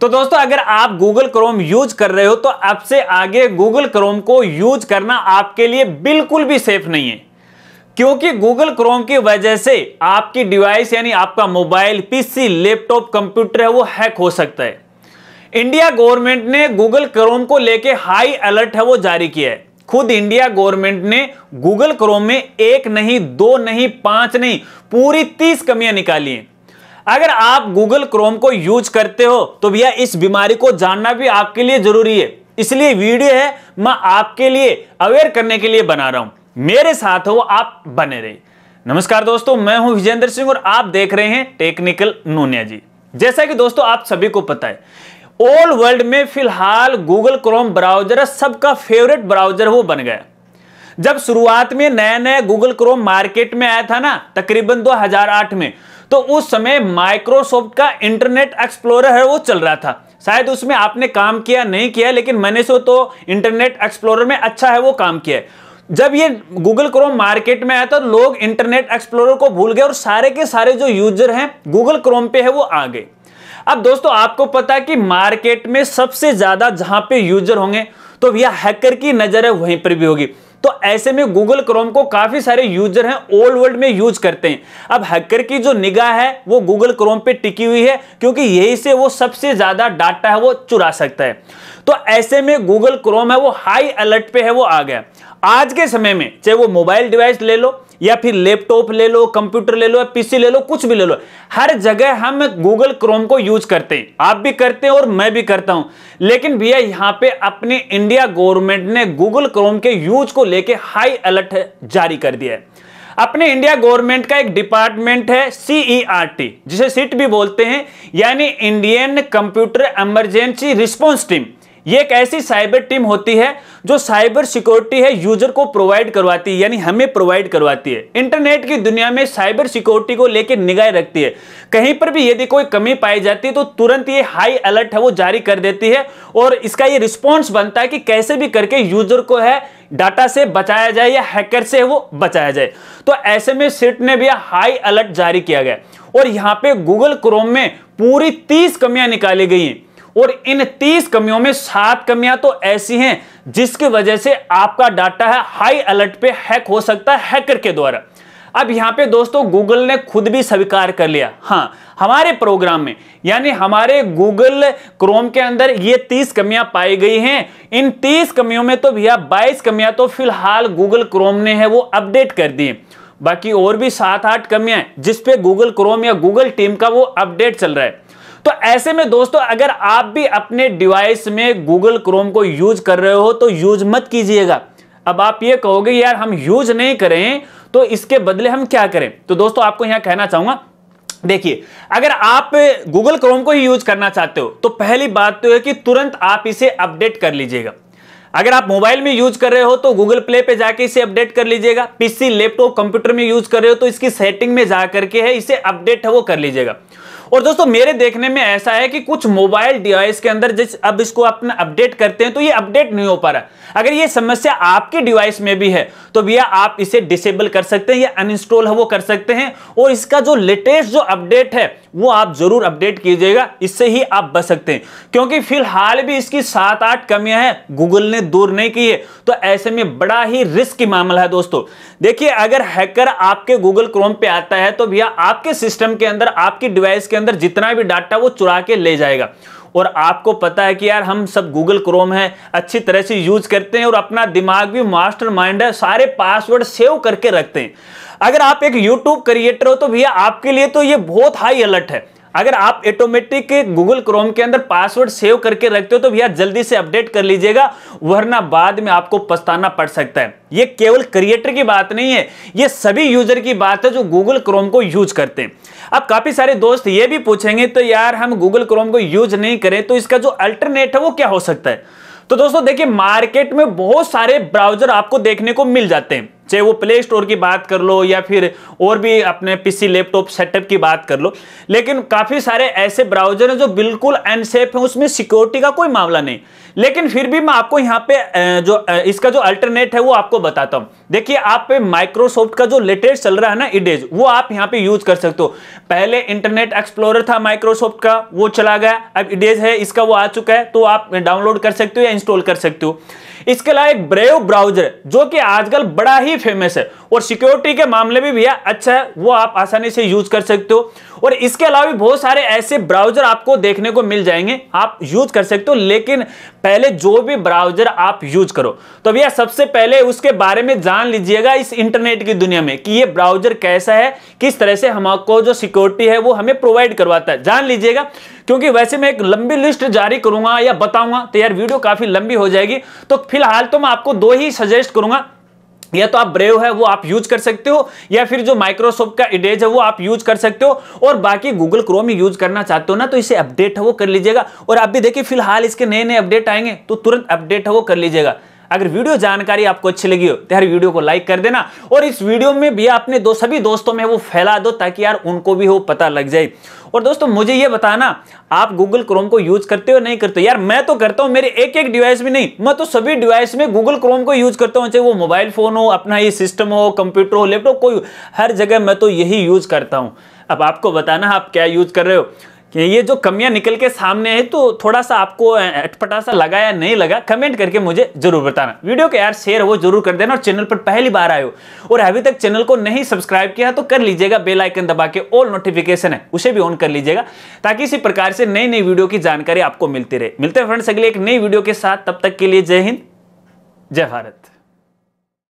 तो दोस्तों अगर आप गूगल क्रोम यूज कर रहे हो तो अब से आगे गूगल क्रोम को यूज करना आपके लिए बिल्कुल भी सेफ नहीं है क्योंकि गूगल क्रोम की वजह से आपकी डिवाइस यानी आपका मोबाइल पीसी लैपटॉप कंप्यूटर है वो हैक हो सकता है इंडिया गवर्नमेंट ने गूगल क्रोम को लेके हाई अलर्ट है वो जारी किया है खुद इंडिया गवर्नमेंट ने गूगल क्रोम में एक नहीं दो नहीं पांच नहीं पूरी तीस कमियां निकाली हैं अगर आप गूगल क्रोम को यूज करते हो तो भैया इस बीमारी को जानना भी आपके लिए जरूरी है इसलिए वीडियो है मैं आपके लिए अवेयर करने के लिए बना रहा हूं मेरे साथ हो आप बने रहे नमस्कार दोस्तों मैं हूं विजेंद्र सिंह और आप देख रहे हैं टेक्निकल नोनिया जी जैसा कि दोस्तों आप सभी को पता है ऑल वर्ल्ड में फिलहाल गूगल क्रोम ब्राउजर सबका फेवरेट ब्राउजर वो बन गया जब शुरुआत में नया नया गूगल क्रोम मार्केट में आया था ना तकरीबन 2008 में तो उस समय माइक्रोसॉफ्ट का इंटरनेट एक्सप्लोरर है वो चल रहा था शायद उसमें आपने काम किया नहीं किया लेकिन मैंने सो तो इंटरनेट एक्सप्लोरर में अच्छा है वो काम किया जब ये गूगल क्रोम मार्केट में आया तो लोग इंटरनेट एक्सप्लोरर को भूल गए और सारे के सारे जो यूजर हैं गूगल क्रोम पे है वो आ गए अब दोस्तों आपको पता है कि मार्केट में सबसे ज्यादा जहां पे यूजर होंगे तो भैया हैकर की नजर है वहीं पर भी होगी तो ऐसे में गूगल क्रोम को काफी सारे यूजर हैं ओल्ड वर्ल्ड में यूज करते हैं अब हैकर की जो निगाह है वो गूगल क्रोम पे टिकी हुई है क्योंकि यही से वो सबसे ज्यादा डाटा है वो चुरा सकता है तो ऐसे में गूगल क्रोम है वो हाई अलर्ट पे है वो आ गया आज के समय में चाहे वो मोबाइल डिवाइस ले लो या फिर लैपटॉप ले लो कंप्यूटर ले लो या पीसी ले लो कुछ भी ले लो हर जगह हम गूगल क्रोम को यूज करते हैं आप भी करते हैं और मैं भी करता हूं लेकिन भैया यहां पे अपने इंडिया गवर्नमेंट ने गूगल क्रोम के यूज को लेके हाई अलर्ट जारी कर दिया है अपने इंडिया गवर्नमेंट का एक डिपार्टमेंट है सीईआरटी e जिसे सिट भी बोलते हैं यानी Indian computer emergency response team ये एक ऐसी साइबर टीम होती है जो साइबर सिक्योरिटी है यूजर को प्रोवाइड करवाती है यानी हमें प्रोवाइड करवाती है इंटरनेट की दुनिया में साइबर सिक्योरिटी को लेकर निगाह रखती है कहीं पर भी यदि कोई कमी पाई जाती है तो तुरंत ये हाई अलर्ट है वो जारी कर देती है और इसका ये रिस्पॉन्स बनता है कि कैसे भी करके यूजर को है डाटा से बचाया जाए या हैकर से वो बचाया जाए तो ऐसे में सिट ने भी हाई अलर्ट जारी किया गया और यहाँ पे गूगल क्रोम में पूरी तीस कमियां निकाली गई हैं और इन तीस कमियों में सात कमियां तो ऐसी हैं जिसकी वजह से आपका डाटा है हाई अलर्ट पे हैक हो सकता है हैकर के द्वारा अब यहाँ पे दोस्तों गूगल ने खुद भी स्वीकार कर लिया हाँ हमारे प्रोग्राम में यानी हमारे गूगल क्रोम के अंदर ये तीस कमियां पाई गई हैं इन तीस कमियों में तो भैया बाईस कमियां तो फिलहाल गूगल क्रोम ने है वो अपडेट कर दी बाकी और भी सात आठ कमियां जिसपे गूगल क्रोम या गूगल टीम का वो अपडेट चल रहा है तो ऐसे में दोस्तों अगर आप भी अपने डिवाइस में गूगल क्रोम को यूज कर रहे हो तो यूज मत कीजिएगा अब आप ये कहोगे यार हम यूज नहीं करें तो इसके बदले हम क्या करें तो दोस्तों आपको यहां कहना चाहूंगा देखिए अगर आप गूगल क्रोम को ही यूज करना चाहते हो तो पहली बात तो है कि तुरंत आप इसे अपडेट कर लीजिएगा अगर आप मोबाइल में यूज कर रहे हो तो गूगल प्ले पे जाके इसे अपडेट कर लीजिएगा पीसी लैपटॉप कंप्यूटर में यूज कर रहे हो तो इसकी सेटिंग में जा करके है इसे अपडेट है वो कर लीजिएगा और दोस्तों मेरे देखने में ऐसा है कि कुछ मोबाइल डिवाइस के अंदर जिस अब इसको अपना अपडेट करते हैं तो ये अपडेट नहीं हो पा रहा अगर ये समस्या आपके डिवाइस में भी है तो भैया आप इसे डिसेबल कर सकते हैं या अनइंस्टॉल वो कर सकते हैं और इसका जो लेटेस्ट जो अपडेट है वो आप जरूर अपडेट कीजिएगा इससे ही आप बच सकते हैं क्योंकि फिलहाल भी इसकी सात आठ कमियां हैं गूगल ने दूर नहीं की है तो ऐसे में बड़ा ही रिस्क की मामला है दोस्तों देखिए अगर हैकर आपके गूगल क्रोम पे आता है तो भैया आपके सिस्टम के अंदर आपकी डिवाइस के अंदर जितना भी डाटा वो चुरा के ले जाएगा और आपको पता है कि यार हम सब गूगल क्रोम है अच्छी तरह से यूज करते हैं और अपना दिमाग भी मास्टर माइंड है सारे पासवर्ड सेव करके रखते हैं अगर आप एक यूट्यूब क्रिएटर हो तो भैया आपके लिए तो ये बहुत हाई अलर्ट है अगर आप ऑटोमेटिक गूगल क्रोम के अंदर पासवर्ड सेव करके रखते हो तो भैया जल्दी से अपडेट कर लीजिएगा वरना बाद में आपको पछताना पड़ सकता है ये केवल क्रिएटर की बात नहीं है ये सभी यूजर की बात है जो गूगल क्रोम को यूज करते हैं अब काफी सारे दोस्त ये भी पूछेंगे तो यार हम गूगल क्रोम को यूज नहीं करें तो इसका जो अल्टरनेट है वो क्या हो सकता है तो दोस्तों देखिए मार्केट में बहुत सारे ब्राउजर आपको देखने को मिल जाते हैं चाहे वो प्ले स्टोर की बात कर लो या फिर और भी अपने पीसी लैपटॉप सेटअप की बात कर लो लेकिन काफ़ी सारे ऐसे ब्राउजर हैं जो बिल्कुल अनसेफ हैं उसमें सिक्योरिटी का कोई मामला नहीं लेकिन फिर भी मैं आपको यहाँ पे जो इसका जो अल्टरनेट है वो आपको बताता हूँ देखिए आप पे माइक्रोसॉफ्ट का जो लेटेस्ट चल रहा है ना इडेज वो आप यहाँ पे यूज कर सकते हो पहले इंटरनेट एक्सप्लोरर था माइक्रोसॉफ्ट का वो चला गया अब इडेज है इसका वो आ चुका है तो आप डाउनलोड कर सकते हो या इंस्टॉल कर सकते हो इसके अलावा एक ब्रेव ब्राउजर जो कि आजकल बड़ा ही फेमस है और सिक्योरिटी के मामले में भी अच्छा है वो आप आसानी से यूज कर सकते हो और इसके अलावा भी बहुत सारे ऐसे ब्राउजर आपको देखने को मिल जाएंगे आप यूज कर सकते हो लेकिन पहले जो भी ब्राउजर आप यूज करो तो भैया सबसे पहले उसके बारे में जान लीजिएगा इस इंटरनेट की दुनिया में कि ये ब्राउजर कैसा है किस तरह से हमको जो सिक्योरिटी है वो हमें प्रोवाइड करवाता है जान लीजिएगा क्योंकि वैसे मैं एक लंबी लिस्ट जारी करूंगा या बताऊंगा तो यार वीडियो काफी लंबी हो जाएगी तो फिलहाल तो मैं आपको दो ही सजेस्ट करूंगा या तो आप ब्रेव है वो आप यूज कर सकते हो या फिर जो माइक्रोसॉफ्ट का इडेज है वो आप यूज कर सकते हो और बाकी गूगल क्रोम यूज करना चाहते हो ना तो इसे अपडेट है वो कर लीजिएगा और आप भी देखिए फिलहाल इसके नए नए अपडेट आएंगे तो तुरंत अपडेट है वो कर लीजिएगा अगर वीडियो जानकारी आपको अच्छी लगी हो तो यार वीडियो को लाइक कर देना और इस वीडियो में भी आपने दो सभी दोस्तों में वो फैला दो ताकि यार उनको भी वो पता लग जाए और दोस्तों मुझे ये बताना आप गूगल क्रोम को यूज करते हो नहीं करते यार मैं तो करता हूँ मेरे एक एक डिवाइस में नहीं मैं तो सभी डिवाइस में गूगल क्रोम को यूज करता हूँ चाहे वो मोबाइल फोन हो अपना ही सिस्टम हो कंप्यूटर हो लैपटॉप कोई हर जगह मैं तो यही यूज करता हूँ अब आपको बताना आप क्या यूज कर रहे हो ये जो कमियां निकल के सामने है तो थोड़ा सा आपको अटपटा सा लगा या नहीं लगा कमेंट करके मुझे जरूर बताना वीडियो के यार शेयर हो जरूर कर देना और चैनल पर पहली बार आए हो और अभी तक चैनल को नहीं सब्सक्राइब किया तो कर लीजिएगा बेल आइकन दबा के ऑल नोटिफिकेशन है उसे भी ऑन कर लीजिएगा ताकि इसी प्रकार से नई नई वीडियो की जानकारी आपको मिलती रहे मिलते हैं फ्रेंड्स अगले एक नई वीडियो के साथ तब तक के लिए जय हिंद जय भारत